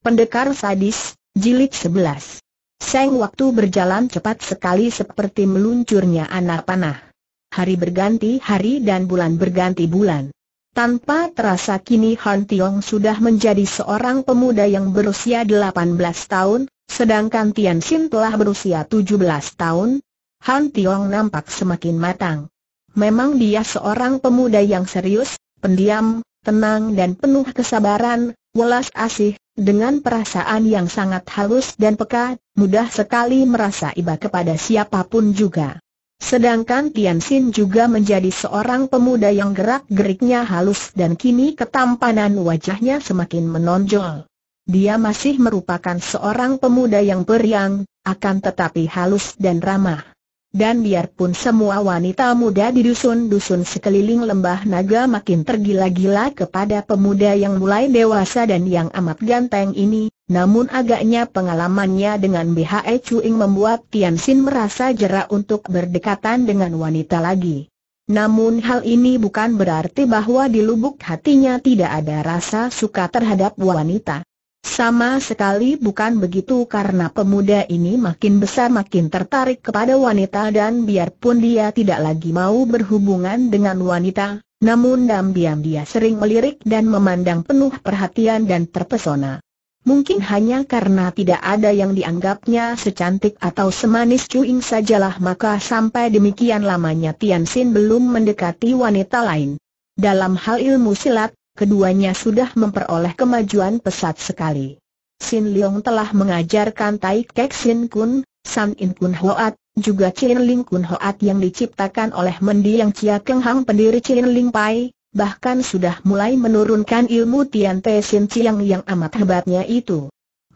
Pendekar Sadis, Jilid 11 Seng waktu berjalan cepat sekali seperti meluncurnya anak panah. Hari berganti hari dan bulan berganti bulan. Tanpa terasa kini Han Tiong sudah menjadi seorang pemuda yang berusia 18 tahun, sedangkan Tian Xin telah berusia 17 tahun. Han Tiong nampak semakin matang. Memang dia seorang pemuda yang serius, pendiam, tenang dan penuh kesabaran, welas asih, dengan perasaan yang sangat halus dan peka, mudah sekali merasa iba kepada siapapun juga. Sedangkan Tian Xin juga menjadi seorang pemuda yang gerak-geriknya halus dan kini ketampanan wajahnya semakin menonjol. Dia masih merupakan seorang pemuda yang periang, akan tetapi halus dan ramah. Dan biarpun semua wanita muda di dusun-dusun sekeliling lembah naga makin tergila-gila kepada pemuda yang mulai dewasa dan yang amat ganteng ini, namun agaknya pengalamannya dengan BHE Chuing membuat Tian Xin merasa jera untuk berdekatan dengan wanita lagi. Namun hal ini bukan berarti bahwa di lubuk hatinya tidak ada rasa suka terhadap wanita. Sama sekali bukan begitu karena pemuda ini makin besar makin tertarik kepada wanita dan biarpun dia tidak lagi mau berhubungan dengan wanita, namun diam-diam dia sering melirik dan memandang penuh perhatian dan terpesona. Mungkin hanya karena tidak ada yang dianggapnya secantik atau semanis Cuing sajalah maka sampai demikian lamanya Tian Xin belum mendekati wanita lain. Dalam hal ilmu silat, keduanya sudah memperoleh kemajuan pesat sekali. Sin Leong telah mengajarkan Tai Kek Sin Kun, San In Kun Hoat, juga Chin Ling Kun Hoat yang diciptakan oleh mendiang Chia Keng Hang pendiri Chin Ling Pai, bahkan sudah mulai menurunkan ilmu Tian Te Sin Chiang yang amat hebatnya itu.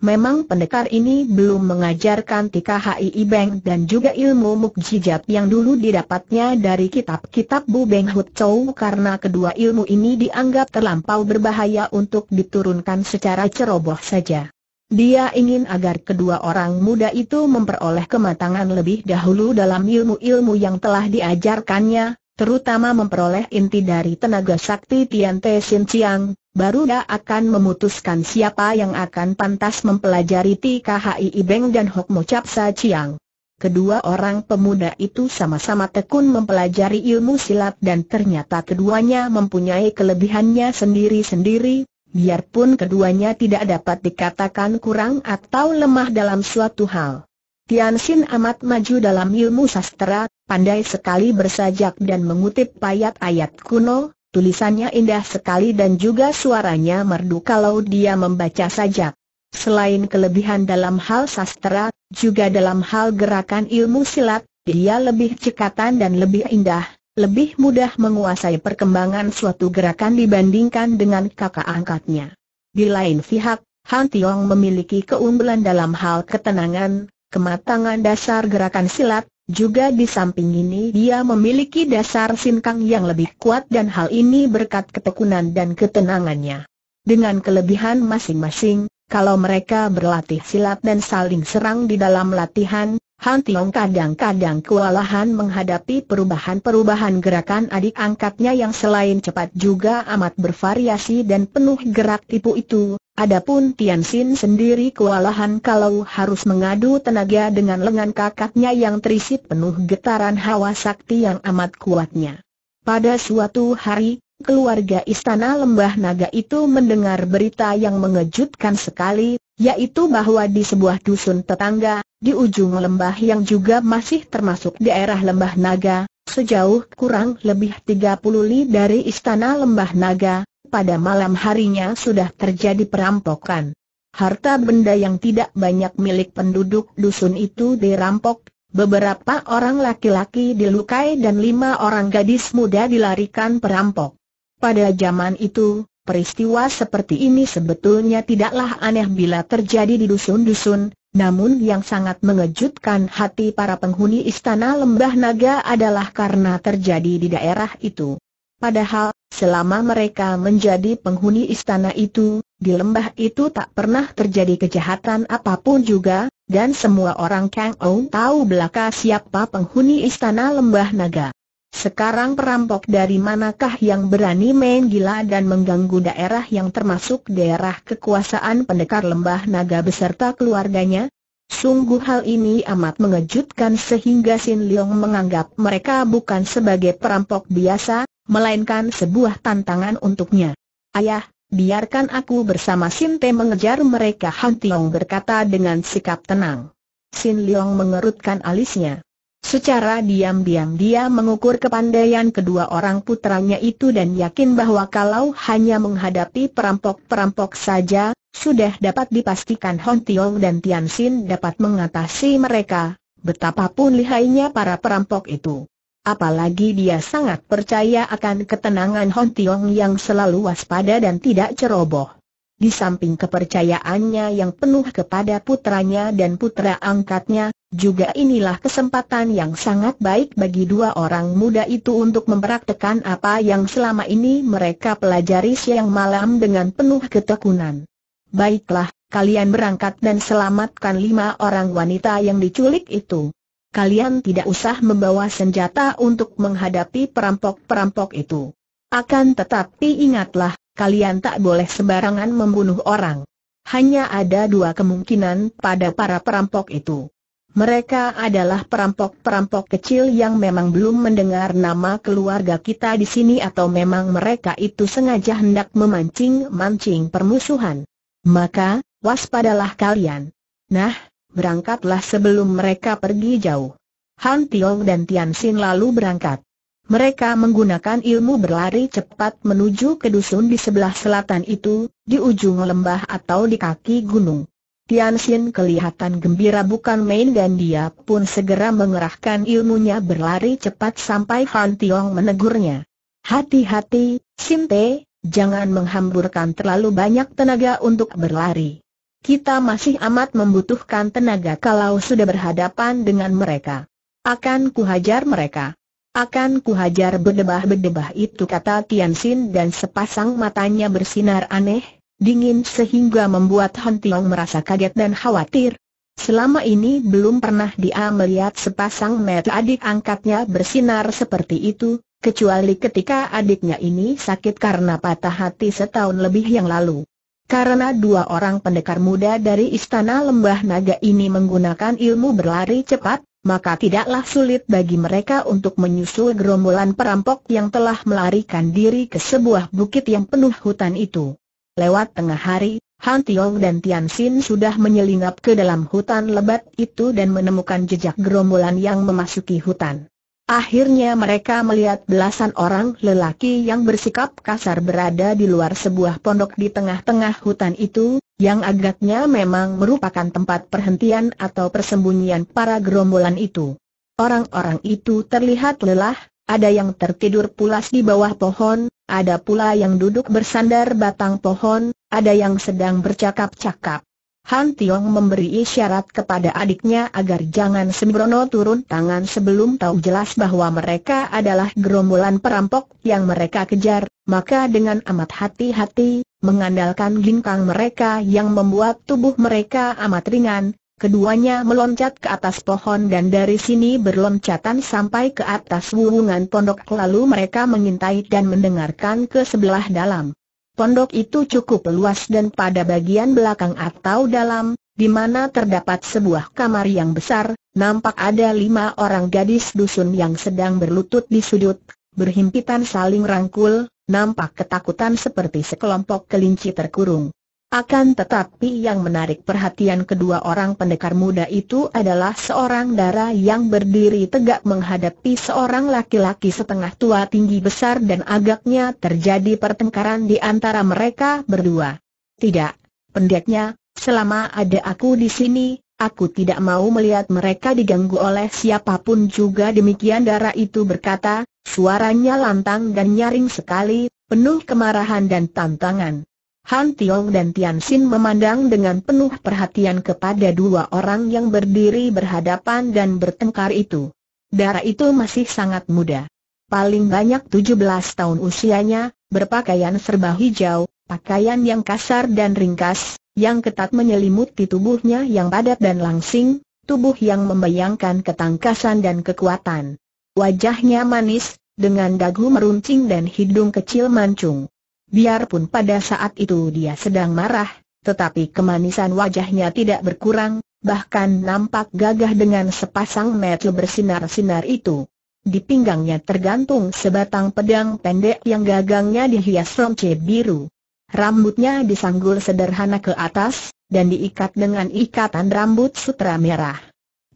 Memang pendekar ini belum mengajarkan tika TKHI ibeng dan juga ilmu mukjizat yang dulu didapatnya dari kitab-kitab Bu Beng Hut Chow karena kedua ilmu ini dianggap terlampau berbahaya untuk diturunkan secara ceroboh saja. Dia ingin agar kedua orang muda itu memperoleh kematangan lebih dahulu dalam ilmu-ilmu yang telah diajarkannya, terutama memperoleh inti dari tenaga sakti Tian Te Sin Chiang, baru dia akan memutuskan siapa yang akan pantas mempelajari TKHI Ibeng dan Hok Mo Chap Chiang. Kedua orang pemuda itu sama-sama tekun mempelajari ilmu silat dan ternyata keduanya mempunyai kelebihannya sendiri-sendiri, biarpun keduanya tidak dapat dikatakan kurang atau lemah dalam suatu hal. Tian Xin amat maju dalam ilmu sastra, pandai sekali bersajak dan mengutip ayat-ayat kuno, Tulisannya indah sekali dan juga suaranya merdu kalau dia membaca saja. Selain kelebihan dalam hal sastra, juga dalam hal gerakan ilmu silat, dia lebih cekatan dan lebih indah, lebih mudah menguasai perkembangan suatu gerakan dibandingkan dengan kakak angkatnya. Di lain pihak, Han Tiong memiliki keunggulan dalam hal ketenangan, kematangan dasar gerakan silat, juga di samping ini dia memiliki dasar sinkang yang lebih kuat dan hal ini berkat ketekunan dan ketenangannya. Dengan kelebihan masing-masing, kalau mereka berlatih silat dan saling serang di dalam latihan, Han Tiong kadang-kadang kewalahan menghadapi perubahan-perubahan gerakan adik angkatnya yang selain cepat juga amat bervariasi dan penuh gerak tipu itu. Adapun Tian Xin sendiri kewalahan kalau harus mengadu tenaga dengan lengan kakaknya yang terisi penuh getaran hawa sakti yang amat kuatnya. Pada suatu hari, keluarga istana lembah naga itu mendengar berita yang mengejutkan sekali yaitu bahwa di sebuah dusun tetangga, di ujung lembah yang juga masih termasuk daerah lembah naga, sejauh kurang lebih 30 li dari istana lembah naga, pada malam harinya sudah terjadi perampokan. Harta benda yang tidak banyak milik penduduk dusun itu dirampok, beberapa orang laki-laki dilukai dan lima orang gadis muda dilarikan perampok. Pada zaman itu, Peristiwa seperti ini sebetulnya tidaklah aneh bila terjadi di dusun-dusun, namun yang sangat mengejutkan hati para penghuni istana lembah naga adalah karena terjadi di daerah itu. Padahal, selama mereka menjadi penghuni istana itu, di lembah itu tak pernah terjadi kejahatan apapun juga, dan semua orang Kang Ou tahu belaka siapa penghuni istana lembah naga. Sekarang perampok dari manakah yang berani main gila dan mengganggu daerah yang termasuk daerah kekuasaan pendekar lembah naga beserta keluarganya? Sungguh hal ini amat mengejutkan sehingga Sin Leong menganggap mereka bukan sebagai perampok biasa, melainkan sebuah tantangan untuknya. Ayah, biarkan aku bersama Sin Te mengejar mereka Han Tiong berkata dengan sikap tenang. Sin Leong mengerutkan alisnya. Secara diam-diam dia mengukur kepandaian kedua orang putranya itu dan yakin bahwa kalau hanya menghadapi perampok-perampok saja, sudah dapat dipastikan Hon Tiong dan Tian Xin dapat mengatasi mereka, betapapun lihainya para perampok itu. Apalagi dia sangat percaya akan ketenangan Hon Tiong yang selalu waspada dan tidak ceroboh. Di samping kepercayaannya yang penuh kepada putranya dan putra angkatnya, juga inilah kesempatan yang sangat baik bagi dua orang muda itu untuk mempraktekan apa yang selama ini mereka pelajari siang malam dengan penuh ketekunan. Baiklah, kalian berangkat dan selamatkan lima orang wanita yang diculik itu. Kalian tidak usah membawa senjata untuk menghadapi perampok-perampok itu. Akan tetapi ingatlah, kalian tak boleh sembarangan membunuh orang. Hanya ada dua kemungkinan pada para perampok itu. Mereka adalah perampok-perampok kecil yang memang belum mendengar nama keluarga kita di sini atau memang mereka itu sengaja hendak memancing-mancing permusuhan. Maka, waspadalah kalian. Nah, berangkatlah sebelum mereka pergi jauh. Han Tiong dan Tian Xin lalu berangkat. Mereka menggunakan ilmu berlari cepat menuju ke dusun di sebelah selatan itu, di ujung lembah atau di kaki gunung. Tian Xin kelihatan gembira bukan main dan dia pun segera mengerahkan ilmunya berlari cepat sampai Han Tiong menegurnya. Hati-hati, Sim Te, jangan menghamburkan terlalu banyak tenaga untuk berlari. Kita masih amat membutuhkan tenaga kalau sudah berhadapan dengan mereka. Akan kuhajar mereka. Akan kuhajar bedebah-bedebah itu kata Tian Xin dan sepasang matanya bersinar aneh, dingin sehingga membuat Han Tiong merasa kaget dan khawatir. Selama ini belum pernah dia melihat sepasang mata adik angkatnya bersinar seperti itu, kecuali ketika adiknya ini sakit karena patah hati setahun lebih yang lalu. Karena dua orang pendekar muda dari Istana Lembah Naga ini menggunakan ilmu berlari cepat, maka tidaklah sulit bagi mereka untuk menyusul gerombolan perampok yang telah melarikan diri ke sebuah bukit yang penuh hutan itu. Lewat tengah hari, Han Tiong dan Tian Xin sudah menyelinap ke dalam hutan lebat itu dan menemukan jejak gerombolan yang memasuki hutan. Akhirnya mereka melihat belasan orang lelaki yang bersikap kasar berada di luar sebuah pondok di tengah-tengah hutan itu, yang agaknya memang merupakan tempat perhentian atau persembunyian para gerombolan itu. Orang-orang itu terlihat lelah, ada yang tertidur pulas di bawah pohon, ada pula yang duduk bersandar batang pohon, ada yang sedang bercakap-cakap. Han Tiong memberi isyarat kepada adiknya agar jangan sembrono turun tangan sebelum tahu jelas bahwa mereka adalah gerombolan perampok yang mereka kejar, maka dengan amat hati-hati, mengandalkan ginkang mereka yang membuat tubuh mereka amat ringan, keduanya meloncat ke atas pohon dan dari sini berloncatan sampai ke atas wuwungan pondok lalu mereka mengintai dan mendengarkan ke sebelah dalam. Pondok itu cukup luas dan pada bagian belakang atau dalam, di mana terdapat sebuah kamar yang besar, nampak ada lima orang gadis dusun yang sedang berlutut di sudut, berhimpitan saling rangkul, Nampak ketakutan seperti sekelompok kelinci terkurung. Akan tetapi yang menarik perhatian kedua orang pendekar muda itu adalah seorang dara yang berdiri tegak menghadapi seorang laki-laki setengah tua tinggi besar dan agaknya terjadi pertengkaran di antara mereka berdua. Tidak, pendeknya, selama ada aku di sini, Aku tidak mau melihat mereka diganggu oleh siapapun juga demikian darah itu berkata, Suaranya lantang dan nyaring sekali, penuh kemarahan dan tantangan. Han Tiong dan Tian Xin memandang dengan penuh perhatian kepada dua orang yang berdiri berhadapan dan bertengkar itu. Darah itu masih sangat muda. Paling banyak 17 tahun usianya, berpakaian serba hijau, pakaian yang kasar dan ringkas, yang ketat menyelimuti tubuhnya yang padat dan langsing, tubuh yang membayangkan ketangkasan dan kekuatan. Wajahnya manis, dengan dagu meruncing dan hidung kecil mancung. Biarpun pada saat itu dia sedang marah, tetapi kemanisan wajahnya tidak berkurang, bahkan nampak gagah dengan sepasang mata bersinar-sinar itu. Di pinggangnya tergantung sebatang pedang pendek yang gagangnya dihias romce biru. Rambutnya disanggul sederhana ke atas, dan diikat dengan ikatan rambut sutra merah.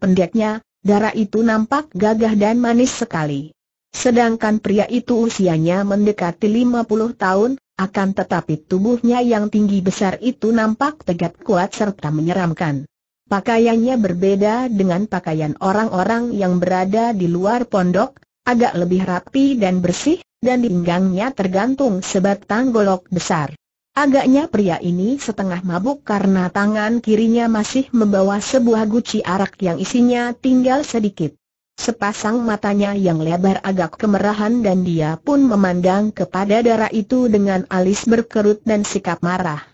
Pendeknya, darah itu nampak gagah dan manis sekali. Sedangkan pria itu usianya mendekati 50 tahun, akan tetapi tubuhnya yang tinggi besar itu nampak tegap kuat serta menyeramkan. Pakaiannya berbeda dengan pakaian orang-orang yang berada di luar pondok, agak lebih rapi dan bersih, dan di pinggangnya tergantung sebatang golok besar. Agaknya pria ini setengah mabuk karena tangan kirinya masih membawa sebuah guci arak yang isinya tinggal sedikit. Sepasang matanya yang lebar agak kemerahan dan dia pun memandang kepada darah itu dengan alis berkerut dan sikap marah.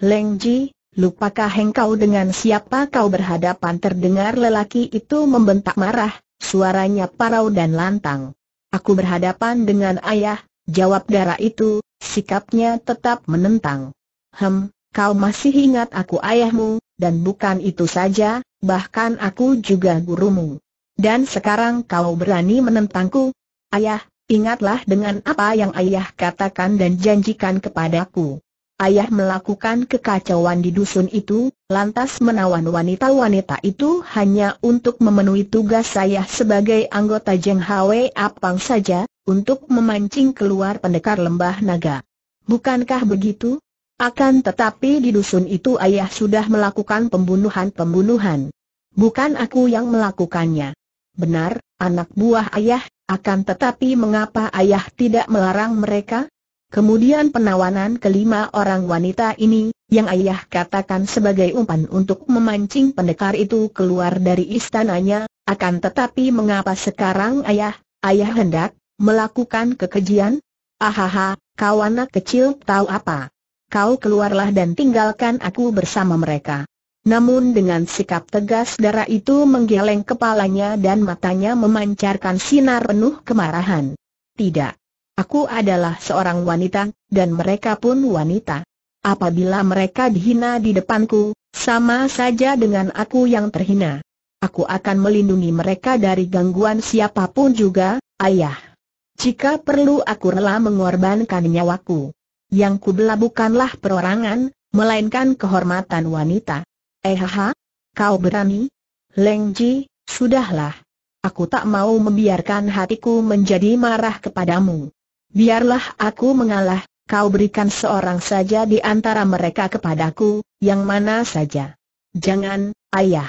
Leng Ji, lupakah engkau dengan siapa kau berhadapan terdengar lelaki itu membentak marah, suaranya parau dan lantang. Aku berhadapan dengan ayah, jawab darah itu, Sikapnya tetap menentang. Hem, kau masih ingat aku ayahmu, dan bukan itu saja, bahkan aku juga gurumu. Dan sekarang kau berani menentangku? Ayah, ingatlah dengan apa yang ayah katakan dan janjikan kepadaku. Ayah melakukan kekacauan di dusun itu, Lantas menawan wanita-wanita itu hanya untuk memenuhi tugas saya sebagai anggota Jeng Hwe Apang saja, untuk memancing keluar pendekar lembah naga. Bukankah begitu? Akan tetapi di dusun itu ayah sudah melakukan pembunuhan-pembunuhan. Bukan aku yang melakukannya. Benar, anak buah ayah, akan tetapi mengapa ayah tidak melarang mereka? Kemudian penawanan kelima orang wanita ini, yang ayah katakan sebagai umpan untuk memancing pendekar itu keluar dari istananya, akan tetapi mengapa sekarang ayah, ayah hendak, melakukan kekejian? Ahaha, kau anak kecil tahu apa? Kau keluarlah dan tinggalkan aku bersama mereka. Namun dengan sikap tegas darah itu menggeleng kepalanya dan matanya memancarkan sinar penuh kemarahan. Tidak. Aku adalah seorang wanita, dan mereka pun wanita. Apabila mereka dihina di depanku, sama saja dengan aku yang terhina. Aku akan melindungi mereka dari gangguan siapapun juga, ayah. Jika perlu aku rela mengorbankan nyawaku. Yang kubela bukanlah perorangan, melainkan kehormatan wanita. Eh Ehaha, kau berani? Lengji, sudahlah. Aku tak mau membiarkan hatiku menjadi marah kepadamu. Biarlah aku mengalah, kau berikan seorang saja di antara mereka kepadaku, yang mana saja. Jangan, ayah.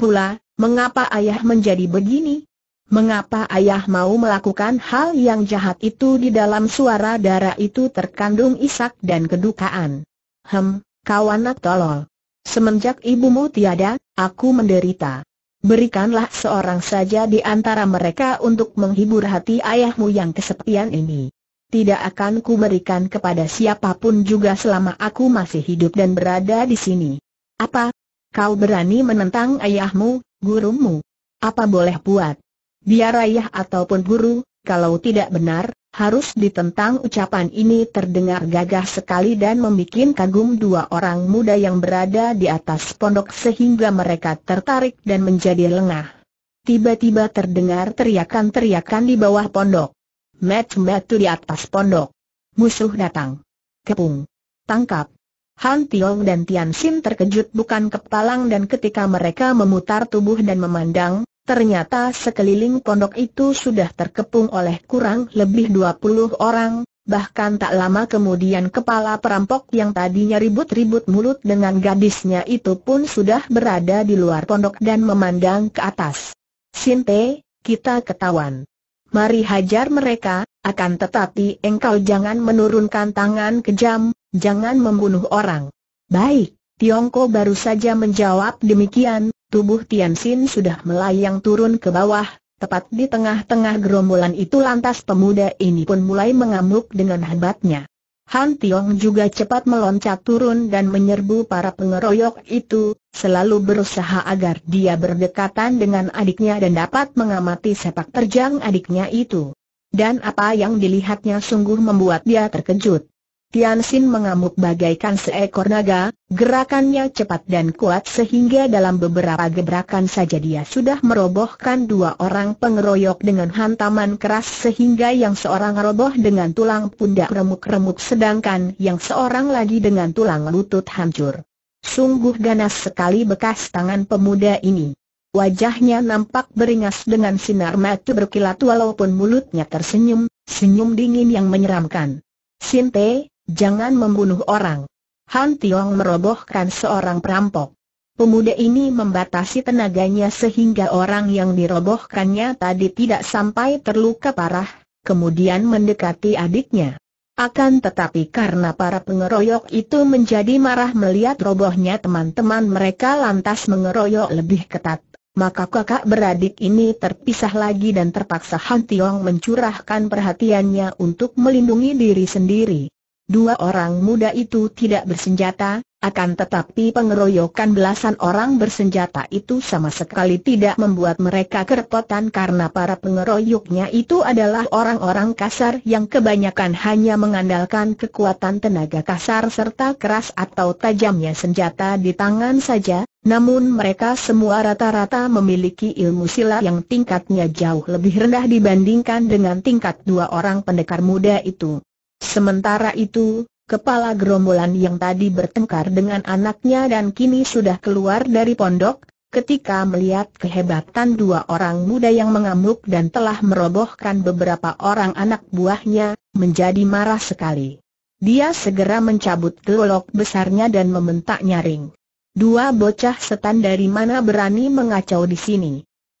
Pula, mengapa ayah menjadi begini? Mengapa ayah mau melakukan hal yang jahat itu di dalam suara darah itu terkandung isak dan kedukaan? Hem, kau anak tolol. Semenjak ibumu tiada, aku menderita berikanlah seorang saja di antara mereka untuk menghibur hati ayahmu yang kesepian ini. Tidak akan kuberikan kepada siapapun juga selama aku masih hidup dan berada di sini. Apa? Kau berani menentang ayahmu, gurumu? Apa boleh buat? Biar ayah ataupun guru, kalau tidak benar, harus ditentang ucapan ini terdengar gagah sekali dan membuat kagum dua orang muda yang berada di atas pondok sehingga mereka tertarik dan menjadi lengah. Tiba-tiba terdengar teriakan-teriakan di bawah pondok. Mat-matu di atas pondok. Musuh datang. Kepung. Tangkap. Han Tiong dan Tian Xin terkejut bukan kepalang dan ketika mereka memutar tubuh dan memandang, Ternyata sekeliling pondok itu sudah terkepung oleh kurang lebih 20 orang, bahkan tak lama kemudian kepala perampok yang tadinya ribut-ribut mulut dengan gadisnya itu pun sudah berada di luar pondok dan memandang ke atas. Sinte, kita ketahuan. Mari hajar mereka, akan tetapi engkau jangan menurunkan tangan kejam, jangan membunuh orang. Baik, Tiongko baru saja menjawab demikian, Tubuh Tian Xin sudah melayang turun ke bawah, tepat di tengah-tengah gerombolan itu lantas pemuda ini pun mulai mengamuk dengan hebatnya. Han Tiong juga cepat meloncat turun dan menyerbu para pengeroyok itu, selalu berusaha agar dia berdekatan dengan adiknya dan dapat mengamati sepak terjang adiknya itu. Dan apa yang dilihatnya sungguh membuat dia terkejut. Tian Xin mengamuk bagaikan seekor naga, gerakannya cepat dan kuat sehingga dalam beberapa gebrakan saja dia sudah merobohkan dua orang pengeroyok dengan hantaman keras sehingga yang seorang roboh dengan tulang pundak remuk-remuk sedangkan yang seorang lagi dengan tulang lutut hancur. Sungguh ganas sekali bekas tangan pemuda ini. Wajahnya nampak beringas dengan sinar mata berkilat walaupun mulutnya tersenyum, senyum dingin yang menyeramkan. Sinte, Jangan membunuh orang. Han Tiong merobohkan seorang perampok. Pemuda ini membatasi tenaganya sehingga orang yang dirobohkannya tadi tidak sampai terluka parah, kemudian mendekati adiknya. Akan tetapi karena para pengeroyok itu menjadi marah melihat robohnya teman-teman mereka lantas mengeroyok lebih ketat, maka kakak beradik ini terpisah lagi dan terpaksa Han Tiong mencurahkan perhatiannya untuk melindungi diri sendiri. Dua orang muda itu tidak bersenjata, akan tetapi pengeroyokan belasan orang bersenjata itu sama sekali tidak membuat mereka kerepotan karena para pengeroyoknya itu adalah orang-orang kasar yang kebanyakan hanya mengandalkan kekuatan tenaga kasar serta keras atau tajamnya senjata di tangan saja, namun mereka semua rata-rata memiliki ilmu silat yang tingkatnya jauh lebih rendah dibandingkan dengan tingkat dua orang pendekar muda itu. Sementara itu, kepala gerombolan yang tadi bertengkar dengan anaknya dan kini sudah keluar dari pondok, ketika melihat kehebatan dua orang muda yang mengamuk dan telah merobohkan beberapa orang anak buahnya, menjadi marah sekali. Dia segera mencabut golok besarnya dan membentak nyaring. Dua bocah setan dari mana berani mengacau di sini?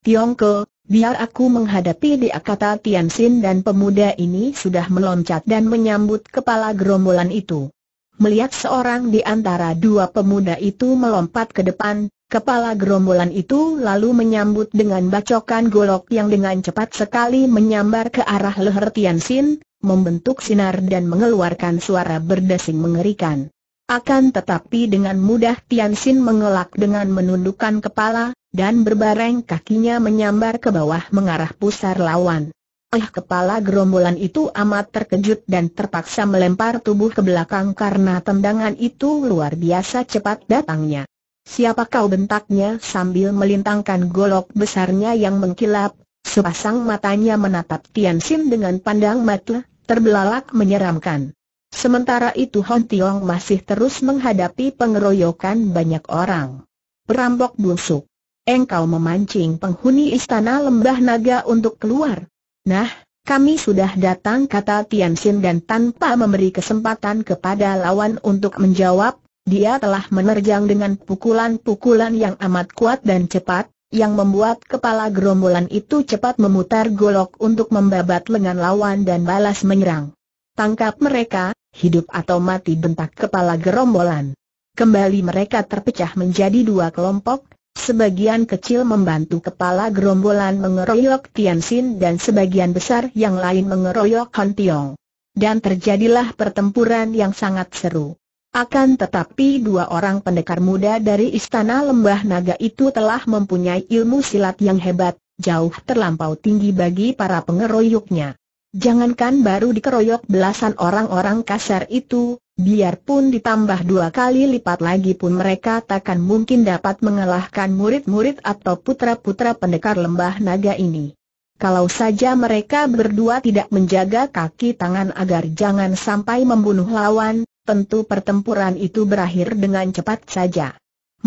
Tiongko, Biar aku menghadapi dia kata Tian Xin dan pemuda ini sudah meloncat dan menyambut kepala gerombolan itu. Melihat seorang di antara dua pemuda itu melompat ke depan, kepala gerombolan itu lalu menyambut dengan bacokan golok yang dengan cepat sekali menyambar ke arah leher Tian Xin, membentuk sinar dan mengeluarkan suara berdesing mengerikan. Akan tetapi dengan mudah Tian Xin mengelak dengan menundukkan kepala, dan berbareng kakinya menyambar ke bawah mengarah pusar lawan. Eh kepala gerombolan itu amat terkejut dan terpaksa melempar tubuh ke belakang karena tendangan itu luar biasa cepat datangnya. Siapa kau bentaknya sambil melintangkan golok besarnya yang mengkilap, sepasang matanya menatap Tian Sin dengan pandang mata, terbelalak menyeramkan. Sementara itu Hon Tiong masih terus menghadapi pengeroyokan banyak orang. Perampok busuk engkau memancing penghuni istana lembah naga untuk keluar. Nah, kami sudah datang kata Tian Xin dan tanpa memberi kesempatan kepada lawan untuk menjawab, dia telah menerjang dengan pukulan-pukulan yang amat kuat dan cepat, yang membuat kepala gerombolan itu cepat memutar golok untuk membabat lengan lawan dan balas menyerang. Tangkap mereka, hidup atau mati bentak kepala gerombolan. Kembali mereka terpecah menjadi dua kelompok, sebagian kecil membantu kepala gerombolan mengeroyok Tian Xin dan sebagian besar yang lain mengeroyok Han Tiong. Dan terjadilah pertempuran yang sangat seru. Akan tetapi dua orang pendekar muda dari Istana Lembah Naga itu telah mempunyai ilmu silat yang hebat, jauh terlampau tinggi bagi para pengeroyoknya. Jangankan baru dikeroyok belasan orang-orang kasar itu, Biarpun ditambah dua kali lipat lagi pun mereka takkan mungkin dapat mengalahkan murid-murid atau putra-putra pendekar lembah naga ini. Kalau saja mereka berdua tidak menjaga kaki tangan agar jangan sampai membunuh lawan, tentu pertempuran itu berakhir dengan cepat saja.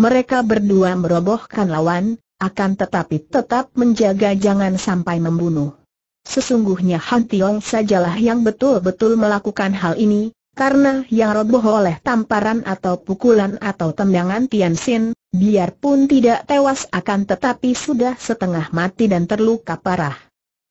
Mereka berdua merobohkan lawan, akan tetapi tetap menjaga jangan sampai membunuh. Sesungguhnya Han Tiong sajalah yang betul-betul melakukan hal ini, karena yang roboh oleh tamparan atau pukulan atau tendangan Tian Xin, biarpun tidak tewas akan tetapi sudah setengah mati dan terluka parah.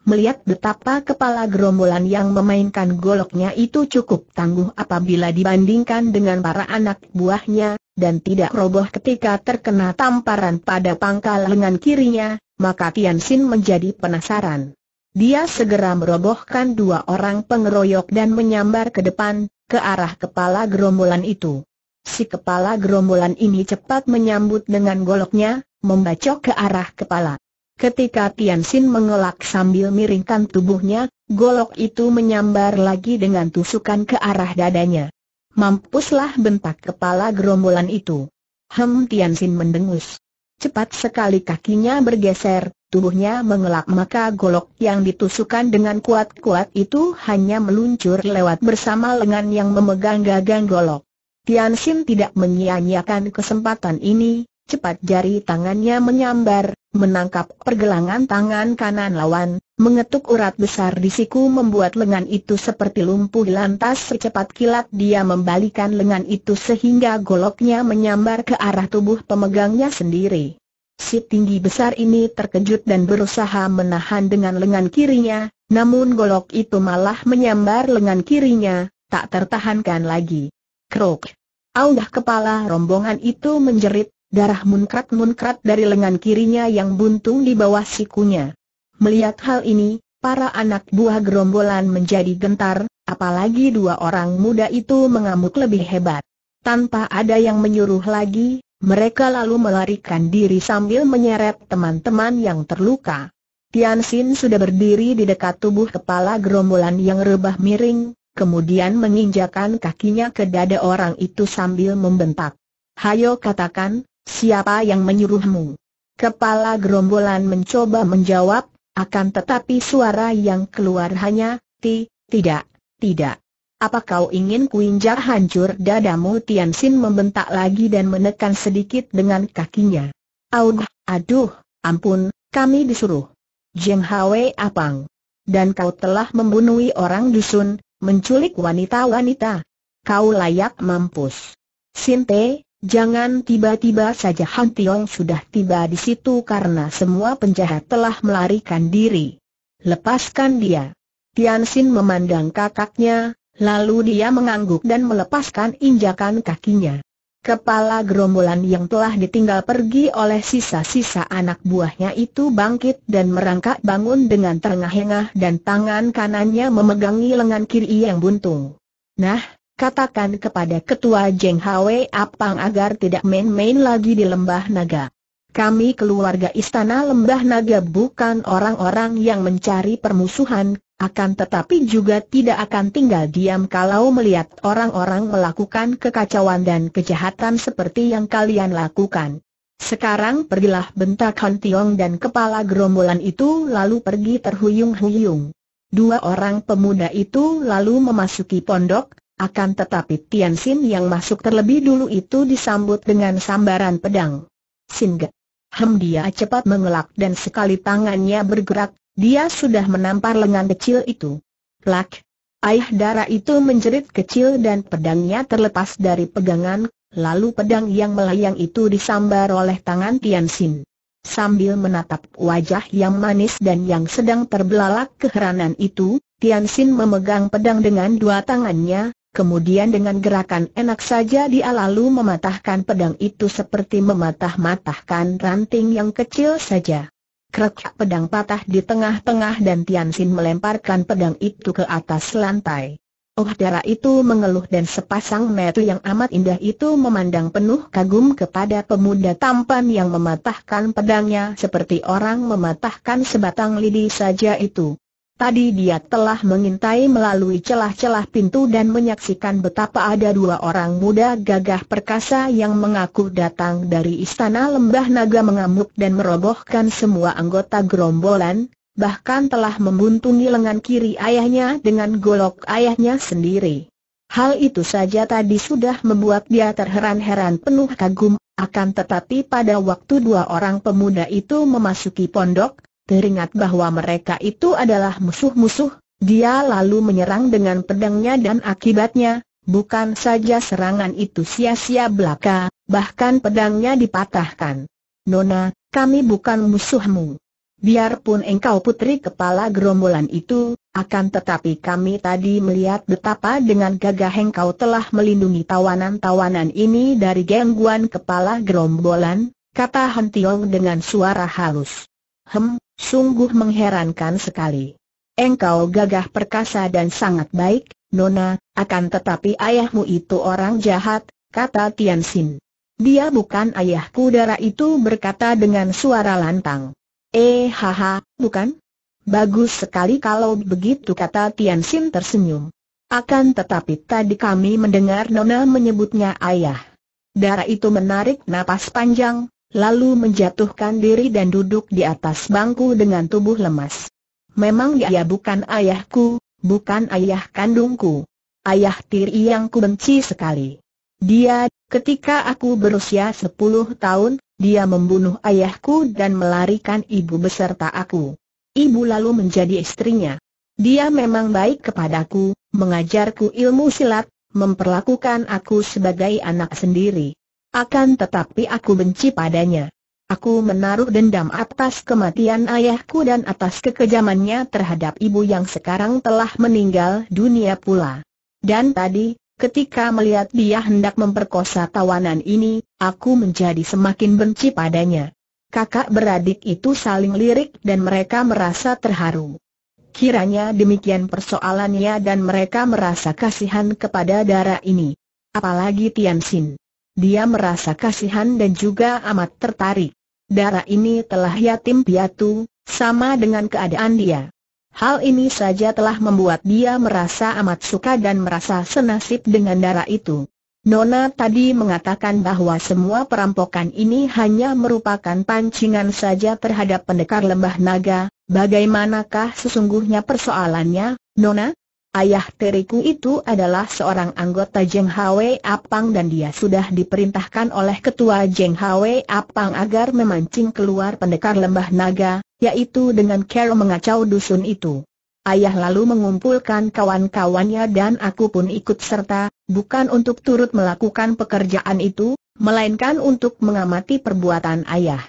Melihat betapa kepala gerombolan yang memainkan goloknya itu cukup tangguh apabila dibandingkan dengan para anak buahnya, dan tidak roboh ketika terkena tamparan pada pangkal lengan kirinya, maka Tian Xin menjadi penasaran. Dia segera merobohkan dua orang pengeroyok dan menyambar ke depan, ke arah kepala gerombolan itu. Si kepala gerombolan ini cepat menyambut dengan goloknya, membacok ke arah kepala. Ketika Tian Xin mengelak sambil miringkan tubuhnya, golok itu menyambar lagi dengan tusukan ke arah dadanya. Mampuslah bentak kepala gerombolan itu. Hem Tian Xin mendengus. Cepat sekali kakinya bergeser, tubuhnya mengelak maka golok yang ditusukan dengan kuat-kuat itu hanya meluncur lewat bersama lengan yang memegang gagang golok. Tian Xin tidak menyia-nyiakan kesempatan ini, cepat jari tangannya menyambar, menangkap pergelangan tangan kanan lawan, mengetuk urat besar di siku membuat lengan itu seperti lumpuh lantas secepat kilat dia membalikan lengan itu sehingga goloknya menyambar ke arah tubuh pemegangnya sendiri. Si tinggi besar ini terkejut dan berusaha menahan dengan lengan kirinya, namun golok itu malah menyambar lengan kirinya, tak tertahankan lagi. Krok. Aunggah kepala rombongan itu menjerit, darah munkrat-munkrat dari lengan kirinya yang buntung di bawah sikunya. Melihat hal ini, para anak buah gerombolan menjadi gentar, apalagi dua orang muda itu mengamuk lebih hebat. Tanpa ada yang menyuruh lagi, mereka lalu melarikan diri sambil menyeret teman-teman yang terluka. Tian Xin sudah berdiri di dekat tubuh kepala gerombolan yang rebah miring, kemudian menginjakan kakinya ke dada orang itu sambil membentak. Hayo katakan, siapa yang menyuruhmu? Kepala gerombolan mencoba menjawab, akan tetapi suara yang keluar hanya, ti, tidak, tidak. Apa kau ingin kuinjak hancur dadamu Tian Xin membentak lagi dan menekan sedikit dengan kakinya. Aduh, aduh, ampun, kami disuruh. Jeng Hwe Apang. Dan kau telah membunuh orang dusun, menculik wanita-wanita. Kau layak mampus. Sinte, jangan tiba-tiba saja Han Tiong sudah tiba di situ karena semua penjahat telah melarikan diri. Lepaskan dia. Tian Xin memandang kakaknya, Lalu dia mengangguk dan melepaskan injakan kakinya. Kepala gerombolan yang telah ditinggal pergi oleh sisa-sisa anak buahnya itu bangkit dan merangkak bangun dengan terengah-engah dan tangan kanannya memegangi lengan kiri yang buntung. Nah, katakan kepada ketua Jeng Hwe Apang agar tidak main-main lagi di Lembah Naga. Kami keluarga istana Lembah Naga bukan orang-orang yang mencari permusuhan, akan tetapi juga tidak akan tinggal diam kalau melihat orang-orang melakukan kekacauan dan kejahatan seperti yang kalian lakukan. Sekarang pergilah bentak Han Tiong dan kepala gerombolan itu lalu pergi terhuyung-huyung. Dua orang pemuda itu lalu memasuki pondok, akan tetapi Tian Xin yang masuk terlebih dulu itu disambut dengan sambaran pedang. Ge, Hem dia cepat mengelak dan sekali tangannya bergerak dia sudah menampar lengan kecil itu. Plak! Ayah darah itu menjerit kecil dan pedangnya terlepas dari pegangan, lalu pedang yang melayang itu disambar oleh tangan Tian Xin. Sambil menatap wajah yang manis dan yang sedang terbelalak keheranan itu, Tian Xin memegang pedang dengan dua tangannya, kemudian dengan gerakan enak saja dia lalu mematahkan pedang itu seperti mematah-matahkan ranting yang kecil saja. Kerak pedang patah di tengah-tengah dan Tian Xin melemparkan pedang itu ke atas lantai. Oh darah itu mengeluh dan sepasang mata yang amat indah itu memandang penuh kagum kepada pemuda tampan yang mematahkan pedangnya seperti orang mematahkan sebatang lidi saja itu. Tadi dia telah mengintai melalui celah-celah pintu dan menyaksikan betapa ada dua orang muda gagah perkasa yang mengaku datang dari istana lembah naga mengamuk dan merobohkan semua anggota gerombolan, bahkan telah membuntungi lengan kiri ayahnya dengan golok ayahnya sendiri. Hal itu saja tadi sudah membuat dia terheran-heran penuh kagum, akan tetapi pada waktu dua orang pemuda itu memasuki pondok, teringat bahwa mereka itu adalah musuh-musuh, dia lalu menyerang dengan pedangnya dan akibatnya, bukan saja serangan itu sia-sia belaka, bahkan pedangnya dipatahkan. Nona, kami bukan musuhmu. Biarpun engkau putri kepala gerombolan itu, akan tetapi kami tadi melihat betapa dengan gagah engkau telah melindungi tawanan-tawanan ini dari gangguan kepala gerombolan, kata Hentiong dengan suara halus. Hem, Sungguh mengherankan sekali. Engkau gagah perkasa dan sangat baik, Nona, akan tetapi ayahmu itu orang jahat, kata Tian Xin. Dia bukan ayahku darah itu berkata dengan suara lantang. Eh haha, bukan? Bagus sekali kalau begitu kata Tian Xin tersenyum. Akan tetapi tadi kami mendengar Nona menyebutnya ayah. Darah itu menarik napas panjang, lalu menjatuhkan diri dan duduk di atas bangku dengan tubuh lemas. Memang dia bukan ayahku, bukan ayah kandungku. Ayah tiri yang ku benci sekali. Dia, ketika aku berusia sepuluh tahun, dia membunuh ayahku dan melarikan ibu beserta aku. Ibu lalu menjadi istrinya. Dia memang baik kepadaku, mengajarku ilmu silat, memperlakukan aku sebagai anak sendiri. Akan tetapi aku benci padanya. Aku menaruh dendam atas kematian ayahku dan atas kekejamannya terhadap ibu yang sekarang telah meninggal dunia pula. Dan tadi, ketika melihat dia hendak memperkosa tawanan ini, aku menjadi semakin benci padanya. Kakak beradik itu saling lirik dan mereka merasa terharu. Kiranya demikian persoalannya dan mereka merasa kasihan kepada darah ini. Apalagi Tian Xin. Dia merasa kasihan dan juga amat tertarik. Darah ini telah yatim piatu, sama dengan keadaan dia. Hal ini saja telah membuat dia merasa amat suka dan merasa senasib dengan darah itu. Nona tadi mengatakan bahwa semua perampokan ini hanya merupakan pancingan saja terhadap pendekar lembah naga, bagaimanakah sesungguhnya persoalannya, Nona? Ayah teriku itu adalah seorang anggota Jeng Hwe Apang dan dia sudah diperintahkan oleh ketua Jeng Hwe Apang agar memancing keluar pendekar lembah naga, yaitu dengan cara mengacau dusun itu. Ayah lalu mengumpulkan kawan-kawannya dan aku pun ikut serta, bukan untuk turut melakukan pekerjaan itu, melainkan untuk mengamati perbuatan ayah.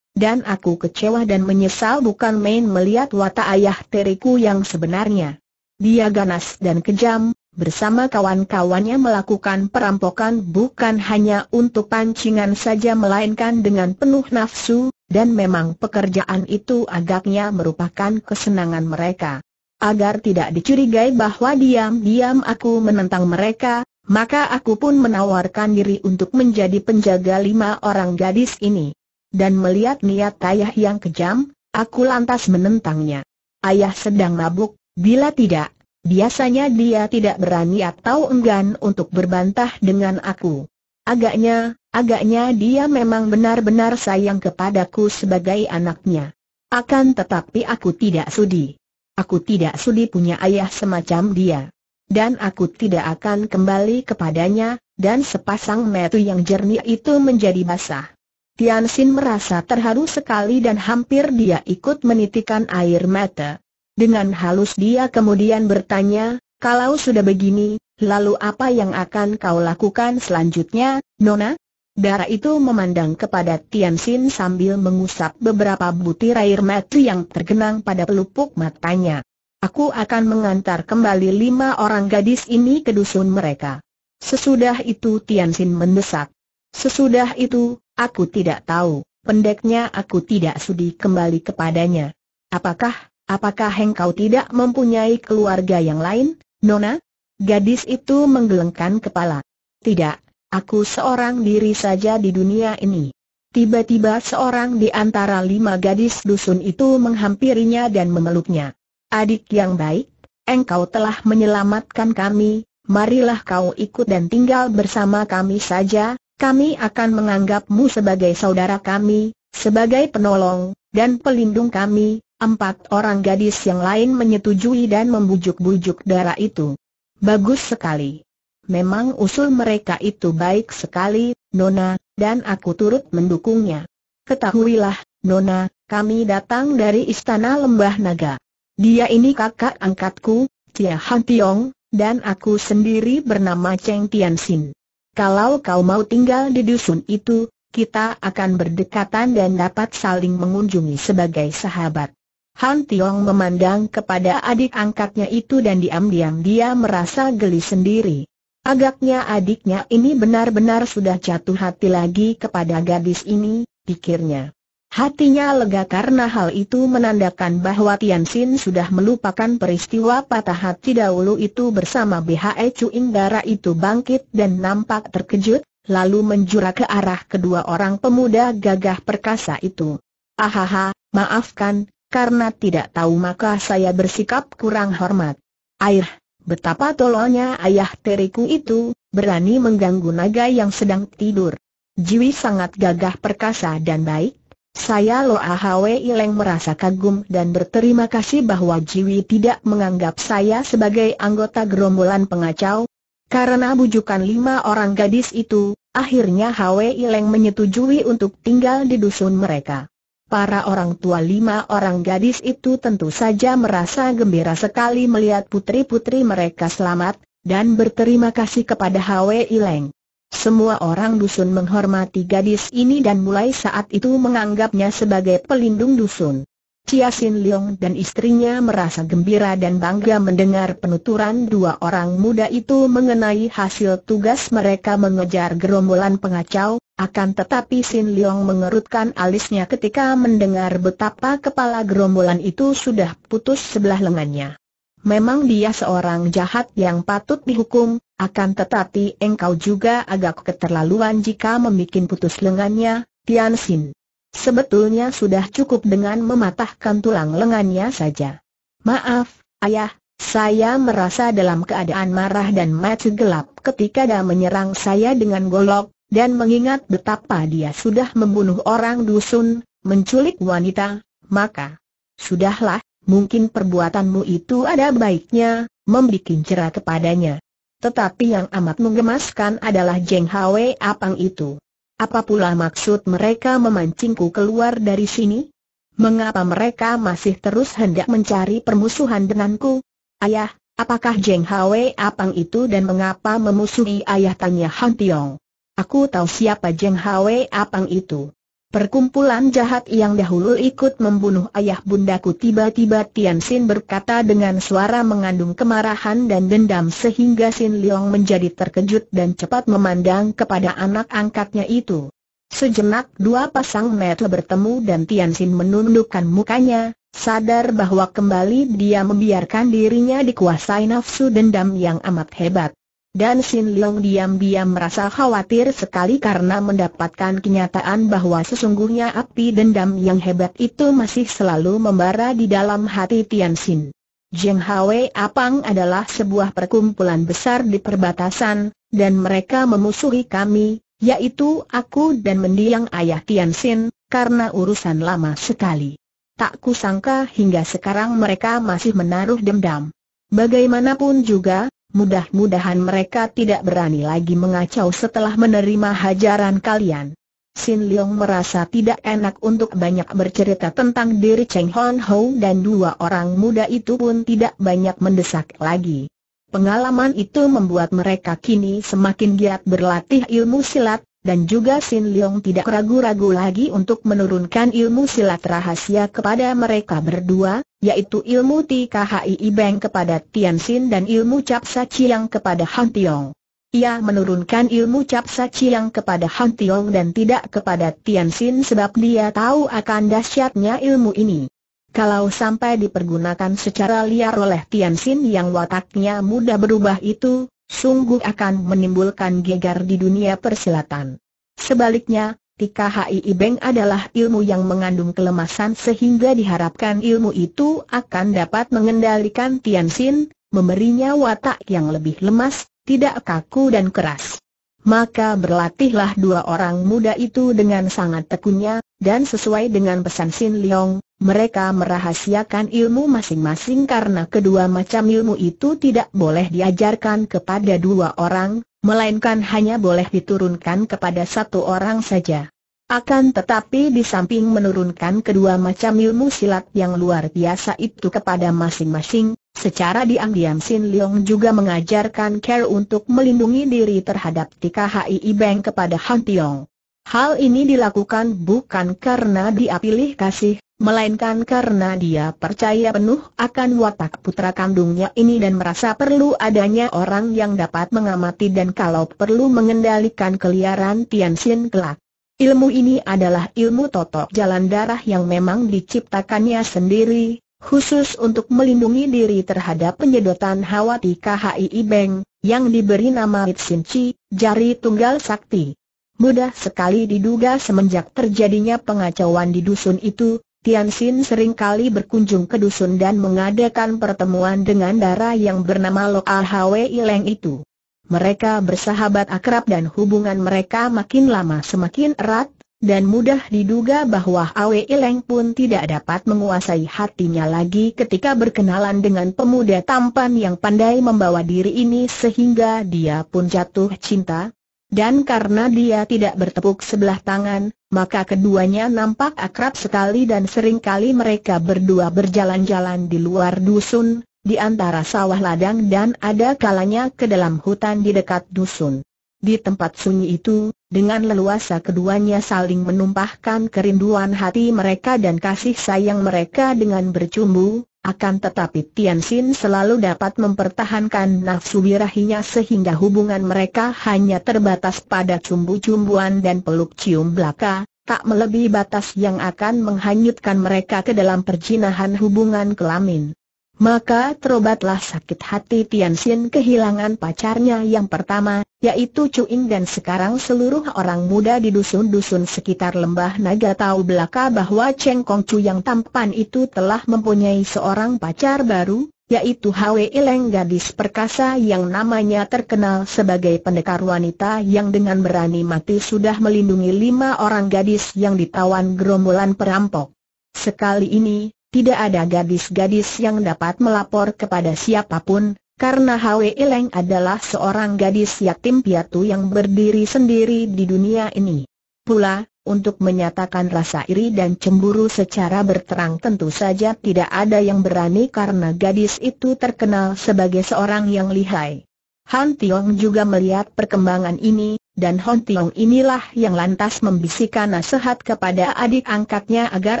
Dan aku kecewa dan menyesal bukan main melihat watak ayah teriku yang sebenarnya. Dia ganas dan kejam, bersama kawan-kawannya melakukan perampokan bukan hanya untuk pancingan saja melainkan dengan penuh nafsu, dan memang pekerjaan itu agaknya merupakan kesenangan mereka. Agar tidak dicurigai bahwa diam-diam aku menentang mereka, maka aku pun menawarkan diri untuk menjadi penjaga lima orang gadis ini. Dan melihat niat ayah yang kejam, aku lantas menentangnya. Ayah sedang mabuk, Bila tidak, biasanya dia tidak berani atau enggan untuk berbantah dengan aku. Agaknya, agaknya dia memang benar-benar sayang kepadaku sebagai anaknya. Akan tetapi aku tidak sudi. Aku tidak sudi punya ayah semacam dia. Dan aku tidak akan kembali kepadanya, dan sepasang metu yang jernih itu menjadi basah. Tian Xin merasa terharu sekali dan hampir dia ikut menitikan air mata. Dengan halus dia kemudian bertanya, kalau sudah begini, lalu apa yang akan kau lakukan selanjutnya, Nona? Dara itu memandang kepada Tian Xin sambil mengusap beberapa butir air mata yang tergenang pada pelupuk matanya. Aku akan mengantar kembali lima orang gadis ini ke dusun mereka. Sesudah itu Tian Xin mendesak. Sesudah itu, aku tidak tahu, pendeknya aku tidak sudi kembali kepadanya. Apakah Apakah engkau tidak mempunyai keluarga yang lain, Nona? Gadis itu menggelengkan kepala. Tidak, aku seorang diri saja di dunia ini. Tiba-tiba seorang di antara lima gadis dusun itu menghampirinya dan memeluknya. Adik yang baik, engkau telah menyelamatkan kami, marilah kau ikut dan tinggal bersama kami saja, kami akan menganggapmu sebagai saudara kami, sebagai penolong, dan pelindung kami, Empat orang gadis yang lain menyetujui dan membujuk-bujuk darah itu. Bagus sekali. Memang usul mereka itu baik sekali, Nona, dan aku turut mendukungnya. Ketahuilah, Nona, kami datang dari Istana Lembah Naga. Dia ini kakak angkatku, Tia Han Tiong, dan aku sendiri bernama Cheng Tian Sin. Kalau kau mau tinggal di dusun itu, kita akan berdekatan dan dapat saling mengunjungi sebagai sahabat. Han Tiong memandang kepada adik angkatnya itu dan diam-diam dia merasa geli sendiri. Agaknya adiknya ini benar-benar sudah jatuh hati lagi kepada gadis ini, pikirnya. Hatinya lega karena hal itu menandakan bahwa Tian Xin sudah melupakan peristiwa patah hati dahulu itu bersama BHE Chu Inggara itu bangkit dan nampak terkejut, lalu menjurah ke arah kedua orang pemuda gagah perkasa itu. Ahaha, maafkan, karena tidak tahu maka saya bersikap kurang hormat. Air, betapa tololnya ayah teriku itu, berani mengganggu naga yang sedang tidur. Jiwi sangat gagah perkasa dan baik. Saya Loa Hwe Ileng merasa kagum dan berterima kasih bahwa Jiwi tidak menganggap saya sebagai anggota gerombolan pengacau. Karena bujukan lima orang gadis itu, akhirnya Hwe Ileng menyetujui untuk tinggal di dusun mereka. Para orang tua lima orang gadis itu tentu saja merasa gembira sekali melihat putri-putri mereka selamat, dan berterima kasih kepada Hwe Ileng. Semua orang dusun menghormati gadis ini dan mulai saat itu menganggapnya sebagai pelindung dusun. Chia Sin Leong dan istrinya merasa gembira dan bangga mendengar penuturan dua orang muda itu mengenai hasil tugas mereka mengejar gerombolan pengacau, akan tetapi Sin Leong mengerutkan alisnya ketika mendengar betapa kepala gerombolan itu sudah putus sebelah lengannya. Memang dia seorang jahat yang patut dihukum, akan tetapi engkau juga agak keterlaluan jika membuat putus lengannya, Tian Xin. Sebetulnya sudah cukup dengan mematahkan tulang lengannya saja. Maaf, ayah, saya merasa dalam keadaan marah dan mati gelap ketika dia menyerang saya dengan golok, dan mengingat betapa dia sudah membunuh orang dusun, menculik wanita, maka sudahlah, mungkin perbuatanmu itu ada baiknya, membikin cerah kepadanya. Tetapi yang amat menggemaskan adalah Jeng Hwe Apang itu. Apa pula maksud mereka memancingku keluar dari sini? Mengapa mereka masih terus hendak mencari permusuhan denganku? Ayah, apakah Jeng Hwe Apang itu dan mengapa memusuhi ayah tanya Han Tiong? Aku tahu siapa Jeng Hwe Apang itu. Perkumpulan jahat yang dahulu ikut membunuh ayah bundaku tiba-tiba Tian Xin berkata dengan suara mengandung kemarahan dan dendam sehingga Xin Liang menjadi terkejut dan cepat memandang kepada anak angkatnya itu. Sejenak dua pasang mata bertemu dan Tian Xin menundukkan mukanya, sadar bahwa kembali dia membiarkan dirinya dikuasai nafsu dendam yang amat hebat. Dan Sin Leong diam-diam merasa khawatir sekali karena mendapatkan kenyataan bahwa sesungguhnya api dendam yang hebat itu masih selalu membara di dalam hati Tian Sin. Jeng Hwe Apang adalah sebuah perkumpulan besar di perbatasan, dan mereka memusuhi kami, yaitu aku dan mendiang ayah Tian Sin, karena urusan lama sekali. Tak kusangka hingga sekarang mereka masih menaruh dendam. Bagaimanapun juga, mudah-mudahan mereka tidak berani lagi mengacau setelah menerima hajaran kalian. Sin Leong merasa tidak enak untuk banyak bercerita tentang diri Cheng Hon Ho dan dua orang muda itu pun tidak banyak mendesak lagi. Pengalaman itu membuat mereka kini semakin giat berlatih ilmu silat, dan juga Sin Leong tidak ragu-ragu lagi untuk menurunkan ilmu silat rahasia kepada mereka berdua, yaitu ilmu TKHI Ibeng kepada Tian Sin dan ilmu Cap Chiang kepada Han Tiong. Ia menurunkan ilmu Cap Chiang kepada Han Tiong dan tidak kepada Tian Sin sebab dia tahu akan dahsyatnya ilmu ini. Kalau sampai dipergunakan secara liar oleh Tian Sin yang wataknya mudah berubah itu, sungguh akan menimbulkan gegar di dunia persilatan. Sebaliknya, Tika HI Beng adalah ilmu yang mengandung kelemasan sehingga diharapkan ilmu itu akan dapat mengendalikan Tian Xin, memberinya watak yang lebih lemas, tidak kaku dan keras. Maka berlatihlah dua orang muda itu dengan sangat tekunnya, dan sesuai dengan pesan Sin Leong, mereka merahasiakan ilmu masing-masing karena kedua macam ilmu itu tidak boleh diajarkan kepada dua orang, melainkan hanya boleh diturunkan kepada satu orang saja. Akan tetapi di samping menurunkan kedua macam ilmu silat yang luar biasa itu kepada masing-masing, secara diam-diam Sin Leong juga mengajarkan care untuk melindungi diri terhadap TKHI ibeng kepada Han Tiong. Hal ini dilakukan bukan karena dia pilih kasih, melainkan karena dia percaya penuh akan watak putra kandungnya ini dan merasa perlu adanya orang yang dapat mengamati dan kalau perlu mengendalikan keliaran Tianxin kelak. Ilmu ini adalah ilmu totok jalan darah yang memang diciptakannya sendiri, khusus untuk melindungi diri terhadap penyedotan hawa di KHI Beng, yang diberi nama Chi, jari tunggal sakti. Mudah sekali diduga semenjak terjadinya pengacauan di dusun itu, Tian Xin seringkali berkunjung ke dusun dan mengadakan pertemuan dengan darah yang bernama Lok Al Hwe Ileng itu. Mereka bersahabat akrab dan hubungan mereka makin lama semakin erat, dan mudah diduga bahwa Awe Ileng pun tidak dapat menguasai hatinya lagi ketika berkenalan dengan pemuda tampan yang pandai membawa diri ini sehingga dia pun jatuh cinta, dan karena dia tidak bertepuk sebelah tangan, maka keduanya nampak akrab sekali dan seringkali mereka berdua berjalan-jalan di luar dusun, di antara sawah ladang dan ada kalanya ke dalam hutan di dekat dusun. Di tempat sunyi itu, dengan leluasa keduanya saling menumpahkan kerinduan hati mereka dan kasih sayang mereka dengan bercumbu, akan tetapi Tian Xin selalu dapat mempertahankan nafsu birahinya sehingga hubungan mereka hanya terbatas pada cumbu-cumbuan dan peluk cium belaka, tak melebihi batas yang akan menghanyutkan mereka ke dalam perjinahan hubungan kelamin maka terobatlah sakit hati Tian Xin kehilangan pacarnya yang pertama, yaitu Chu Ying dan sekarang seluruh orang muda di dusun-dusun sekitar lembah naga tahu belaka bahwa Cheng Kong Chu yang tampan itu telah mempunyai seorang pacar baru, yaitu Hwe Ileng gadis perkasa yang namanya terkenal sebagai pendekar wanita yang dengan berani mati sudah melindungi lima orang gadis yang ditawan gerombolan perampok. Sekali ini, tidak ada gadis-gadis yang dapat melapor kepada siapapun, karena Hwe Ileng adalah seorang gadis yatim piatu yang berdiri sendiri di dunia ini. Pula, untuk menyatakan rasa iri dan cemburu secara berterang tentu saja tidak ada yang berani karena gadis itu terkenal sebagai seorang yang lihai. Han Tiong juga melihat perkembangan ini, dan Hon Tiong inilah yang lantas membisikkan nasihat kepada adik angkatnya agar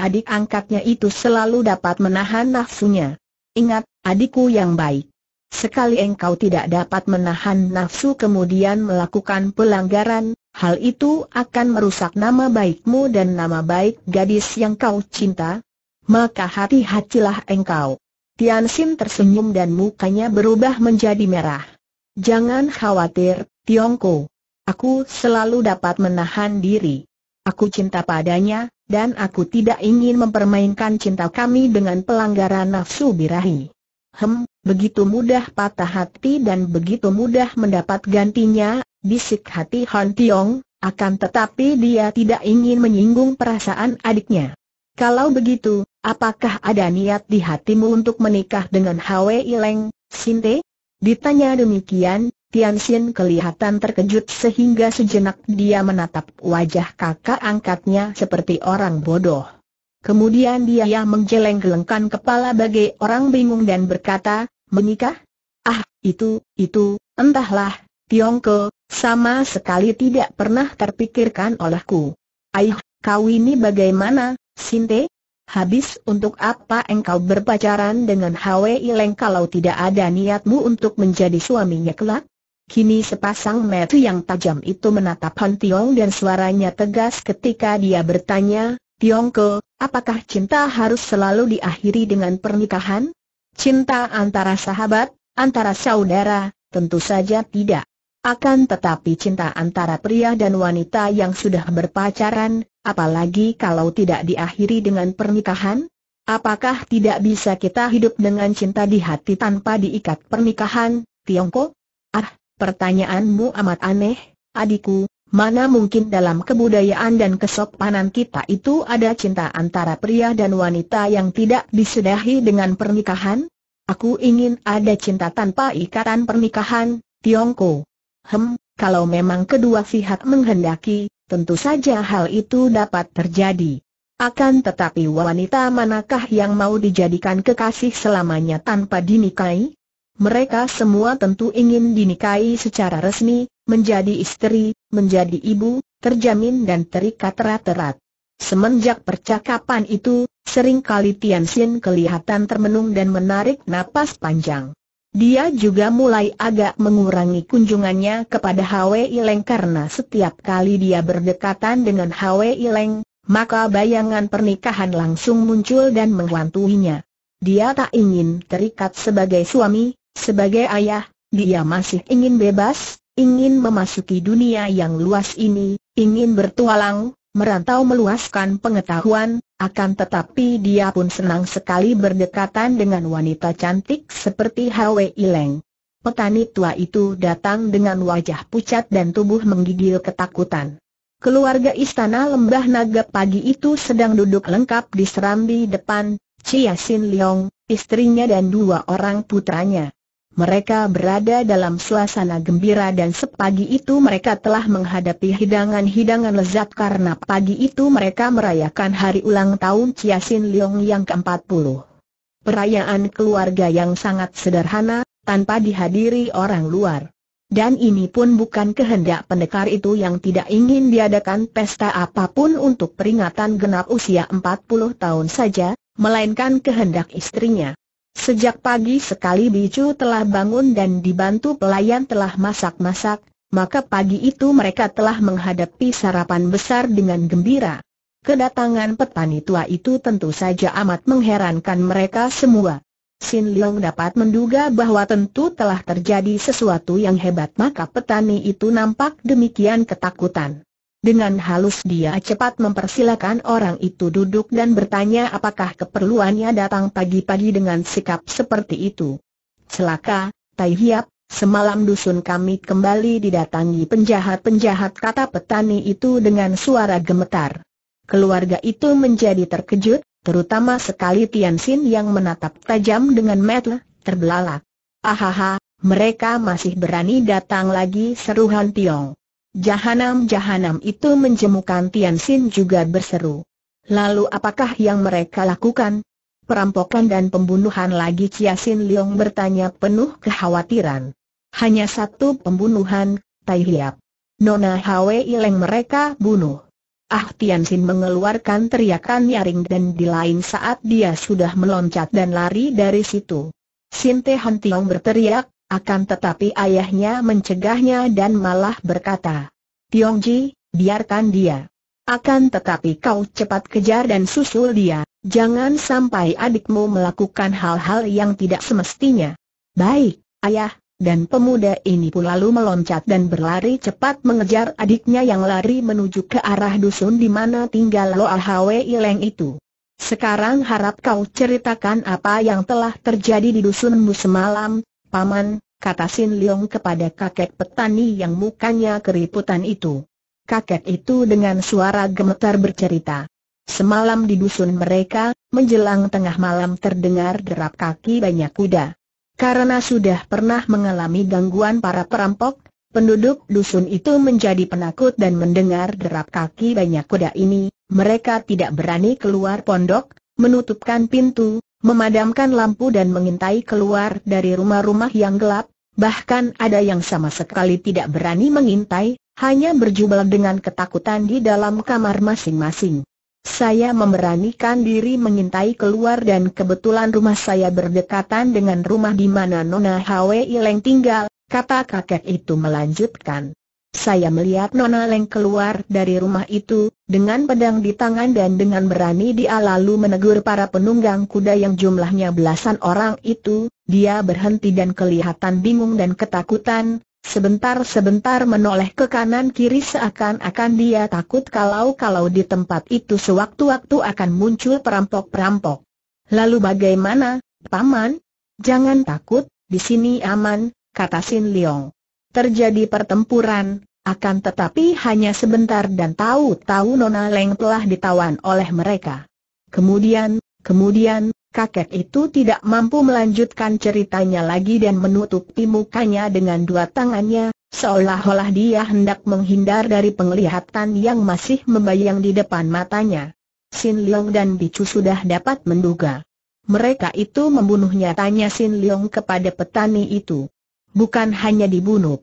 adik angkatnya itu selalu dapat menahan nafsunya. Ingat, adikku yang baik. Sekali engkau tidak dapat menahan nafsu kemudian melakukan pelanggaran, hal itu akan merusak nama baikmu dan nama baik gadis yang kau cinta. Maka hati-hatilah engkau. Tian Xin tersenyum dan mukanya berubah menjadi merah. Jangan khawatir, Tiongko. Aku selalu dapat menahan diri. Aku cinta padanya, dan aku tidak ingin mempermainkan cinta kami dengan pelanggaran nafsu birahi. Hem, begitu mudah patah hati dan begitu mudah mendapat gantinya, bisik hati Han Tiong, akan tetapi dia tidak ingin menyinggung perasaan adiknya. Kalau begitu, apakah ada niat di hatimu untuk menikah dengan Hwe Ileng, Sinte? Ditanya demikian, Tian Xin kelihatan terkejut sehingga sejenak dia menatap wajah kakak angkatnya seperti orang bodoh. Kemudian dia menggeleng-gelengkan kepala bagai orang bingung dan berkata, menikah? Ah, itu, itu, entahlah, Tiongko, sama sekali tidak pernah terpikirkan olehku. Aih, kau ini bagaimana, Sinte? Habis untuk apa engkau berpacaran dengan Hwee Leng kalau tidak ada niatmu untuk menjadi suaminya kelak? Kini sepasang mata yang tajam itu menatap Han Tiong dan suaranya tegas ketika dia bertanya, Tiongko, apakah cinta harus selalu diakhiri dengan pernikahan? Cinta antara sahabat, antara saudara, tentu saja tidak. Akan tetapi cinta antara pria dan wanita yang sudah berpacaran, apalagi kalau tidak diakhiri dengan pernikahan? Apakah tidak bisa kita hidup dengan cinta di hati tanpa diikat pernikahan, Tiongkok? pertanyaanmu amat aneh, adikku, mana mungkin dalam kebudayaan dan kesopanan kita itu ada cinta antara pria dan wanita yang tidak disudahi dengan pernikahan? Aku ingin ada cinta tanpa ikatan pernikahan, Tiongko. Hem, kalau memang kedua pihak menghendaki, tentu saja hal itu dapat terjadi. Akan tetapi wanita manakah yang mau dijadikan kekasih selamanya tanpa dinikahi? Mereka semua tentu ingin dinikahi secara resmi, menjadi istri, menjadi ibu, terjamin dan terikat erat-erat. Semenjak percakapan itu, sering kali Tian Xin kelihatan termenung dan menarik napas panjang. Dia juga mulai agak mengurangi kunjungannya kepada Hwe Ileng karena setiap kali dia berdekatan dengan Hwe Ileng, maka bayangan pernikahan langsung muncul dan menghantuinya. Dia tak ingin terikat sebagai suami, sebagai ayah, dia masih ingin bebas, ingin memasuki dunia yang luas ini, ingin bertualang, merantau meluaskan pengetahuan, akan tetapi dia pun senang sekali berdekatan dengan wanita cantik seperti Hwe Ileng. Petani tua itu datang dengan wajah pucat dan tubuh menggigil ketakutan. Keluarga istana lembah naga pagi itu sedang duduk lengkap di serambi depan, Chia Sin Leong, istrinya dan dua orang putranya mereka berada dalam suasana gembira dan sepagi itu mereka telah menghadapi hidangan-hidangan lezat karena pagi itu mereka merayakan hari ulang tahun Sin Leong yang ke-40. Perayaan keluarga yang sangat sederhana, tanpa dihadiri orang luar. Dan ini pun bukan kehendak pendekar itu yang tidak ingin diadakan pesta apapun untuk peringatan genap usia 40 tahun saja, melainkan kehendak istrinya. Sejak pagi sekali Bicu telah bangun dan dibantu pelayan telah masak-masak, maka pagi itu mereka telah menghadapi sarapan besar dengan gembira. Kedatangan petani tua itu tentu saja amat mengherankan mereka semua. Sin Leong dapat menduga bahwa tentu telah terjadi sesuatu yang hebat maka petani itu nampak demikian ketakutan. Dengan halus dia cepat mempersilakan orang itu duduk dan bertanya apakah keperluannya datang pagi-pagi dengan sikap seperti itu. Celaka, Tai Hiap, semalam dusun kami kembali didatangi penjahat-penjahat kata petani itu dengan suara gemetar. Keluarga itu menjadi terkejut, terutama sekali Tian Xin yang menatap tajam dengan mata terbelalak. Ahaha, mereka masih berani datang lagi seruhan Tiong. Jahanam-jahanam itu menjemukan Tian Xin juga berseru. Lalu apakah yang mereka lakukan? Perampokan dan pembunuhan lagi Sin Leong bertanya penuh kekhawatiran. Hanya satu pembunuhan, Tai Hiap. Nona Hwe Ileng mereka bunuh. Ah Tian Xin mengeluarkan teriakan nyaring dan di lain saat dia sudah meloncat dan lari dari situ. Sin Te Han Tiong berteriak, akan tetapi ayahnya mencegahnya dan malah berkata, Tiongji, biarkan dia. Akan tetapi kau cepat kejar dan susul dia, jangan sampai adikmu melakukan hal-hal yang tidak semestinya. Baik, ayah, dan pemuda ini pun lalu meloncat dan berlari cepat mengejar adiknya yang lari menuju ke arah dusun di mana tinggal Loa Hwe Ileng itu. Sekarang harap kau ceritakan apa yang telah terjadi di dusunmu semalam, Paman, kata Sin Leong kepada kakek petani yang mukanya keriputan itu. Kakek itu dengan suara gemetar bercerita. Semalam di dusun mereka, menjelang tengah malam terdengar derap kaki banyak kuda. Karena sudah pernah mengalami gangguan para perampok, penduduk dusun itu menjadi penakut dan mendengar derap kaki banyak kuda ini, mereka tidak berani keluar pondok, menutupkan pintu, memadamkan lampu dan mengintai keluar dari rumah-rumah yang gelap, bahkan ada yang sama sekali tidak berani mengintai, hanya berjubel dengan ketakutan di dalam kamar masing-masing. Saya memberanikan diri mengintai keluar dan kebetulan rumah saya berdekatan dengan rumah di mana Nona Hwi Leng tinggal, kata kakek itu melanjutkan. Saya melihat Nona Leng keluar dari rumah itu, dengan pedang di tangan dan dengan berani dia lalu menegur para penunggang kuda yang jumlahnya belasan orang itu, dia berhenti dan kelihatan bingung dan ketakutan, Sebentar-sebentar menoleh ke kanan kiri seakan-akan dia takut kalau-kalau di tempat itu sewaktu-waktu akan muncul perampok-perampok. Lalu bagaimana, Paman? Jangan takut, di sini aman, kata Sin Leong. Terjadi pertempuran, akan tetapi hanya sebentar dan tahu-tahu Nona Leng telah ditawan oleh mereka. Kemudian, kemudian, kakek itu tidak mampu melanjutkan ceritanya lagi dan menutupi mukanya dengan dua tangannya, seolah-olah dia hendak menghindar dari penglihatan yang masih membayang di depan matanya. Sin Leong dan Bicu sudah dapat menduga. Mereka itu membunuhnya tanya Sin Leong kepada petani itu. Bukan hanya dibunuh,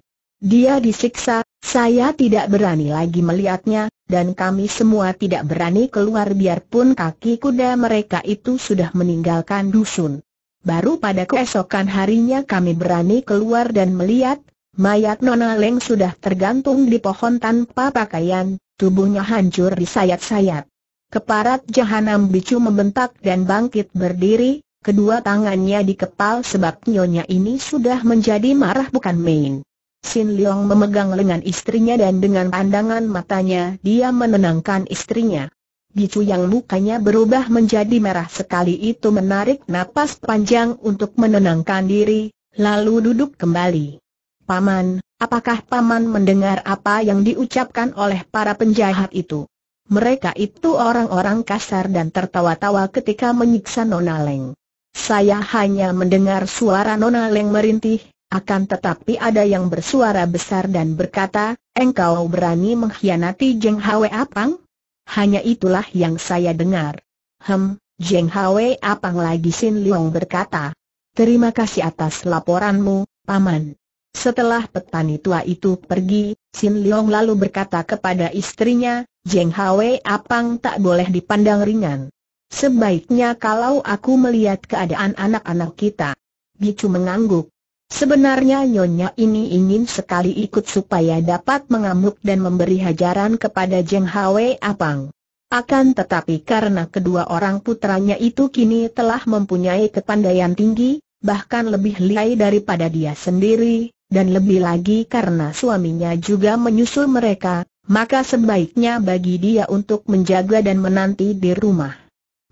dia disiksa, saya tidak berani lagi melihatnya, dan kami semua tidak berani keluar biarpun kaki kuda mereka itu sudah meninggalkan dusun. Baru pada keesokan harinya kami berani keluar dan melihat, mayat Nona Leng sudah tergantung di pohon tanpa pakaian, tubuhnya hancur di sayat-sayat. Keparat Jahanam Bicu membentak dan bangkit berdiri, kedua tangannya dikepal sebab nyonya ini sudah menjadi marah bukan main. Sin Leong memegang lengan istrinya dan dengan pandangan matanya dia menenangkan istrinya. Bicu yang mukanya berubah menjadi merah sekali itu menarik napas panjang untuk menenangkan diri, lalu duduk kembali. Paman, apakah Paman mendengar apa yang diucapkan oleh para penjahat itu? Mereka itu orang-orang kasar dan tertawa-tawa ketika menyiksa Nona Leng. Saya hanya mendengar suara Nona Leng merintih, akan tetapi ada yang bersuara besar dan berkata, engkau berani mengkhianati Jeng Hwe Apang? Hanya itulah yang saya dengar. Hem, Jeng Hwe Apang lagi Sin Leong berkata. Terima kasih atas laporanmu, Paman. Setelah petani tua itu pergi, Sin Leong lalu berkata kepada istrinya, Jeng Hwe Apang tak boleh dipandang ringan. Sebaiknya kalau aku melihat keadaan anak-anak kita. Bicu mengangguk. Sebenarnya Nyonya ini ingin sekali ikut supaya dapat mengamuk dan memberi hajaran kepada Jeng Hwe Apang. Akan tetapi karena kedua orang putranya itu kini telah mempunyai kepandaian tinggi, bahkan lebih lihai daripada dia sendiri, dan lebih lagi karena suaminya juga menyusul mereka, maka sebaiknya bagi dia untuk menjaga dan menanti di rumah.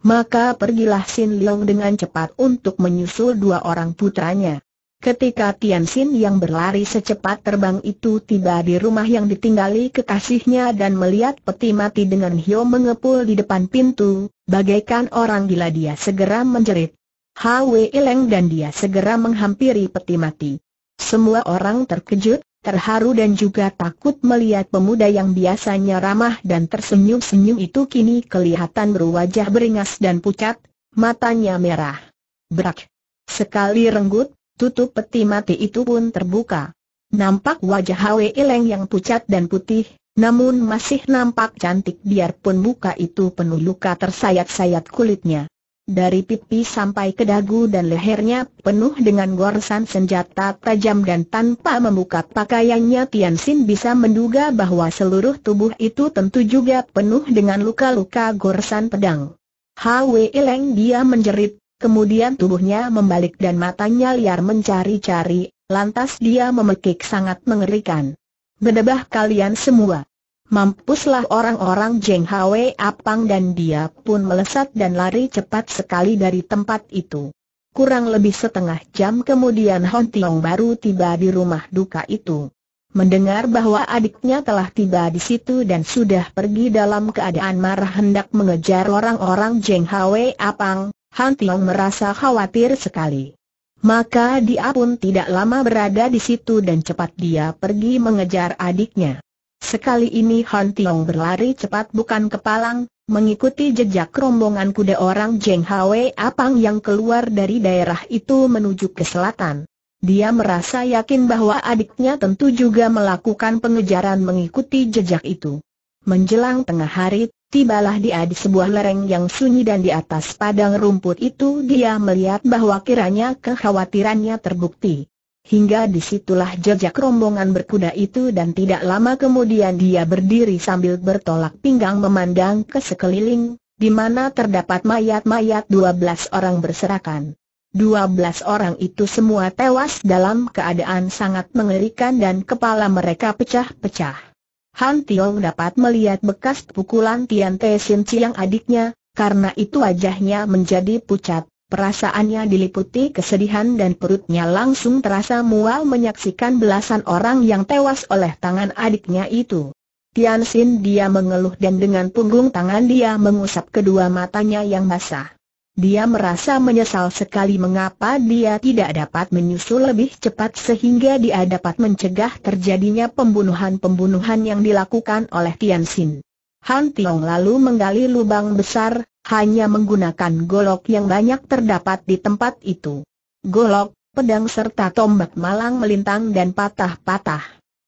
Maka pergilah Sin Leong dengan cepat untuk menyusul dua orang putranya. Ketika Tian Xin yang berlari secepat terbang itu tiba di rumah yang ditinggali kekasihnya dan melihat peti mati dengan Hio mengepul di depan pintu, bagaikan orang gila dia segera menjerit. Hwe Ileng dan dia segera menghampiri peti mati. Semua orang terkejut, terharu dan juga takut melihat pemuda yang biasanya ramah dan tersenyum-senyum itu kini kelihatan berwajah beringas dan pucat, matanya merah. Berak. Sekali renggut, Tutup peti mati itu pun terbuka. Nampak wajah Hwe Ileng yang pucat dan putih, namun masih nampak cantik biarpun muka itu penuh luka tersayat-sayat kulitnya. Dari pipi sampai ke dagu dan lehernya penuh dengan goresan senjata tajam dan tanpa membuka pakaiannya Tian Xin bisa menduga bahwa seluruh tubuh itu tentu juga penuh dengan luka-luka goresan pedang. Hwe Ileng dia menjerit, Kemudian tubuhnya membalik dan matanya liar mencari-cari, lantas dia memekik sangat mengerikan. Bedebah kalian semua. Mampuslah orang-orang Jeng Hwe Apang dan dia pun melesat dan lari cepat sekali dari tempat itu. Kurang lebih setengah jam kemudian Hon Tiong baru tiba di rumah duka itu. Mendengar bahwa adiknya telah tiba di situ dan sudah pergi dalam keadaan marah hendak mengejar orang-orang Jeng Hwe Apang, Han Tiong merasa khawatir sekali. Maka dia pun tidak lama berada di situ dan cepat dia pergi mengejar adiknya. Sekali ini Han Tiong berlari cepat bukan kepalang, mengikuti jejak rombongan kuda orang Jeng Hwe Apang yang keluar dari daerah itu menuju ke selatan. Dia merasa yakin bahwa adiknya tentu juga melakukan pengejaran mengikuti jejak itu. Menjelang tengah hari, Tibalah dia di sebuah lereng yang sunyi dan di atas padang rumput itu dia melihat bahwa kiranya kekhawatirannya terbukti. Hingga disitulah jejak rombongan berkuda itu dan tidak lama kemudian dia berdiri sambil bertolak pinggang memandang ke sekeliling, di mana terdapat mayat-mayat dua belas orang berserakan. Dua belas orang itu semua tewas dalam keadaan sangat mengerikan dan kepala mereka pecah-pecah. Han Tiong dapat melihat bekas pukulan Tian Te Sin yang adiknya, karena itu wajahnya menjadi pucat, perasaannya diliputi kesedihan dan perutnya langsung terasa mual menyaksikan belasan orang yang tewas oleh tangan adiknya itu. Tian Sin dia mengeluh dan dengan punggung tangan dia mengusap kedua matanya yang basah. Dia merasa menyesal sekali mengapa dia tidak dapat menyusul lebih cepat sehingga dia dapat mencegah terjadinya pembunuhan-pembunuhan yang dilakukan oleh Tian Xin. Han Tiong lalu menggali lubang besar, hanya menggunakan golok yang banyak terdapat di tempat itu. Golok, pedang serta tombak malang melintang dan patah-patah.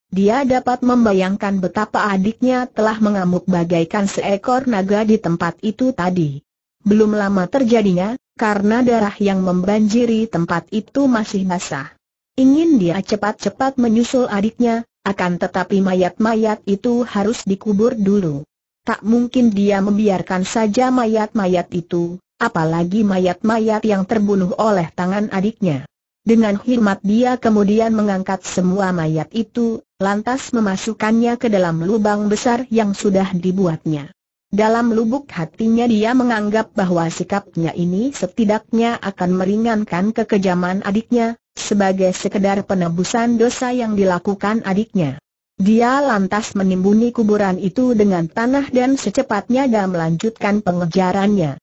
Dia dapat membayangkan betapa adiknya telah mengamuk bagaikan seekor naga di tempat itu tadi. Belum lama terjadinya, karena darah yang membanjiri tempat itu masih basah. Ingin dia cepat-cepat menyusul adiknya, akan tetapi mayat-mayat itu harus dikubur dulu. Tak mungkin dia membiarkan saja mayat-mayat itu, apalagi mayat-mayat yang terbunuh oleh tangan adiknya. Dengan hormat dia kemudian mengangkat semua mayat itu, lantas memasukkannya ke dalam lubang besar yang sudah dibuatnya. Dalam lubuk hatinya dia menganggap bahwa sikapnya ini setidaknya akan meringankan kekejaman adiknya, sebagai sekedar penebusan dosa yang dilakukan adiknya. Dia lantas menimbuni kuburan itu dengan tanah dan secepatnya dia melanjutkan pengejarannya.